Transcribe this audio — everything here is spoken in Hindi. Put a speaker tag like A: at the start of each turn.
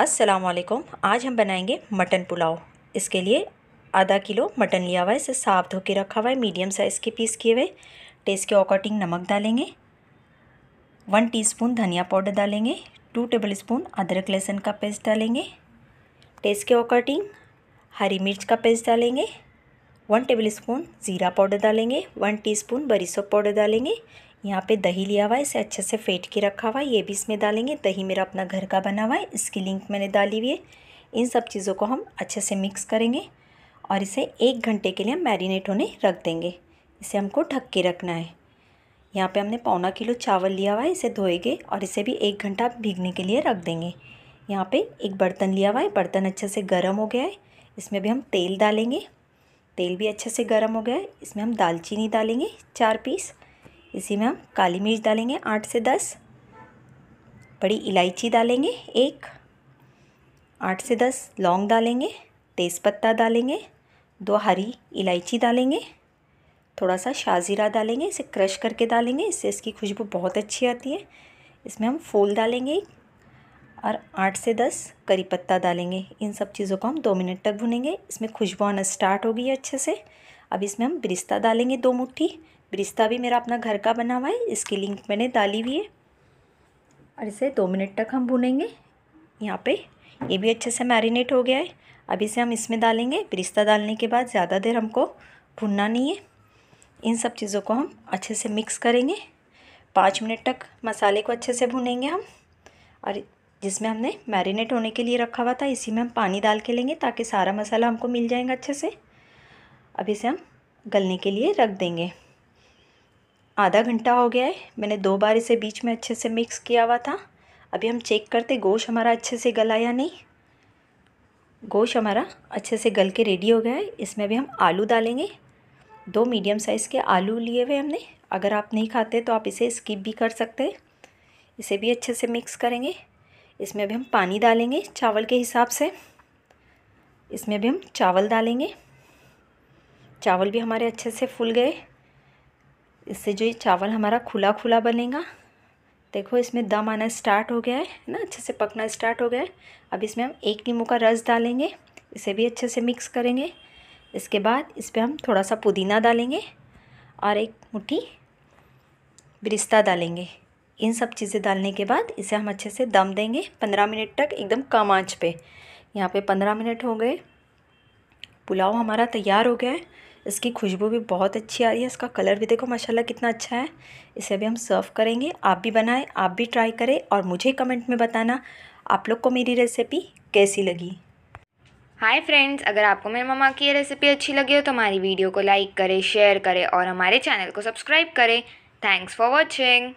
A: वालेकुम आज हम बनाएंगे मटन पुलाव इसके लिए आधा किलो मटन लिया हुआ है इसे साफ धो के रखा हुआ है मीडियम साइज़ के पीस किए हुए टेस्ट के अकॉर्डिंग नमक डालेंगे वन टीस्पून धनिया पाउडर डालेंगे टू टेबल स्पून अदरक लहसुन का पेस्ट डालेंगे टेस्ट के अकॉर्डिंग हरी मिर्च का पेस्ट डालेंगे वन टेबल स्पून ज़ीरा पाउडर डालेंगे वन टी स्पून बरिसो पाउडर डालेंगे यहाँ पे दही लिया हुआ है इसे अच्छे से फेंट के रखा हुआ है ये भी इसमें डालेंगे दही मेरा अपना घर का बना हुआ है इसकी लिंक मैंने डाली हुई है इन सब चीज़ों को हम अच्छे से मिक्स करेंगे और इसे एक घंटे के लिए मैरिनेट होने रख देंगे इसे हमको ढक के रखना है यहाँ पे हमने पौना किलो चावल लिया हुआ है इसे धोएंगे और इसे भी एक घंटा भीगने के लिए रख देंगे यहाँ पे एक बर्तन लिया हुआ है बर्तन अच्छे से गर्म हो गया है इसमें भी हम तेल डालेंगे तेल भी अच्छे से गर्म हो गया है इसमें हम दालचीनी डालेंगे चार पीस इसी में हम काली मिर्च डालेंगे आठ से दस बड़ी इलायची डालेंगे एक आठ से दस लौंग डालेंगे तेज़पत्ता डालेंगे दो हरी इलायची डालेंगे थोड़ा सा शाजीरा डालेंगे इसे क्रश करके डालेंगे इससे इसकी खुशबू बहुत अच्छी आती है इसमें हम फूल डालेंगे और आठ से दस करी पत्ता डालेंगे इन सब चीज़ों को हम दो मिनट तक भुनेंगे इसमें खुशबू आना स्टार्ट हो गई अच्छे से अब इसमें हम बिरिस्ता डालेंगे दो मुट्ठी ब्रिस्ता भी मेरा अपना घर का बना हुआ है इसकी लिंक मैंने डाली हुई है और इसे दो मिनट तक हम भुनेंगे यहाँ पे ये भी अच्छे से मैरिनेट हो गया है अभी से हम इसमें डालेंगे ब्रिस्ता डालने के बाद ज़्यादा देर हमको भुनना नहीं है इन सब चीज़ों को हम अच्छे से मिक्स करेंगे पाँच मिनट तक मसाले को अच्छे से भुनेंगे हम और जिसमें हमने मैरिनेट होने के लिए रखा हुआ था इसी में हम पानी डाल के लेंगे ताकि सारा मसाला हमको मिल जाएगा अच्छे से अभी से हम गलने के लिए रख देंगे आधा घंटा हो गया है मैंने दो बार इसे बीच में अच्छे से मिक्स किया हुआ था अभी हम चेक करते गोश हमारा अच्छे से गला या नहीं गोश हमारा अच्छे से गल के रेडी हो गया है इसमें भी हम आलू डालेंगे दो मीडियम साइज़ के आलू लिए हुए हमने अगर आप नहीं खाते तो आप इसे स्किप भी कर सकते हैं इसे भी अच्छे से मिक्स करेंगे इसमें भी हम पानी डालेंगे चावल के हिसाब से इसमें भी हम चावल डालेंगे चावल भी हमारे अच्छे से फूल गए इससे जो ये चावल हमारा खुला खुला बनेगा देखो इसमें दम आना स्टार्ट हो गया है ना अच्छे से पकना स्टार्ट हो गया है अब इसमें हम एक नींबू का रस डालेंगे इसे भी अच्छे से मिक्स करेंगे इसके बाद इस पर हम थोड़ा सा पुदीना डालेंगे और एक मुट्ठी बिरिस्ता डालेंगे इन सब चीज़ें डालने के बाद इसे हम अच्छे से दम देंगे पंद्रह मिनट तक एकदम कम आँच पे यहाँ पे पंद्रह मिनट हो गए पुलाव हमारा तैयार हो गया है इसकी खुशबू भी बहुत अच्छी आ रही है इसका कलर भी देखो माशाल्लाह कितना अच्छा है इसे अभी हम सर्व करेंगे आप भी बनाएं आप भी ट्राई करें और मुझे कमेंट में बताना आप लोग को मेरी रेसिपी कैसी लगी हाय फ्रेंड्स अगर आपको मेरे मामा की ये रेसिपी अच्छी लगी हो तो हमारी वीडियो को लाइक करें शेयर करें और हमारे चैनल को सब्सक्राइब करें थैंक्स फॉर वॉचिंग